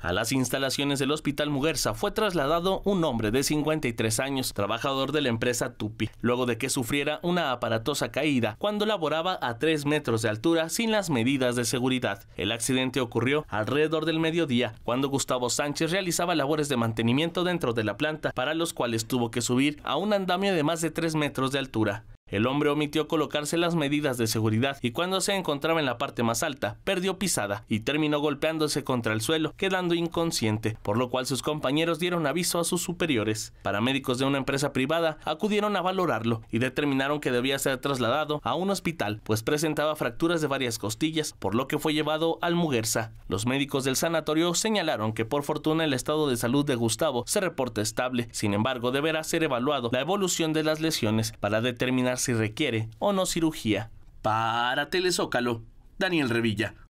A las instalaciones del Hospital Muguerza fue trasladado un hombre de 53 años, trabajador de la empresa Tupi, luego de que sufriera una aparatosa caída cuando laboraba a 3 metros de altura sin las medidas de seguridad. El accidente ocurrió alrededor del mediodía, cuando Gustavo Sánchez realizaba labores de mantenimiento dentro de la planta, para los cuales tuvo que subir a un andamio de más de 3 metros de altura. El hombre omitió colocarse las medidas de seguridad y cuando se encontraba en la parte más alta, perdió pisada y terminó golpeándose contra el suelo, quedando inconsciente, por lo cual sus compañeros dieron aviso a sus superiores. Paramédicos de una empresa privada acudieron a valorarlo y determinaron que debía ser trasladado a un hospital, pues presentaba fracturas de varias costillas, por lo que fue llevado al Muguerza. Los médicos del sanatorio señalaron que por fortuna el estado de salud de Gustavo se reporta estable, sin embargo deberá ser evaluado la evolución de las lesiones para determinar si requiere o no cirugía. Para Telezócalo, Daniel Revilla.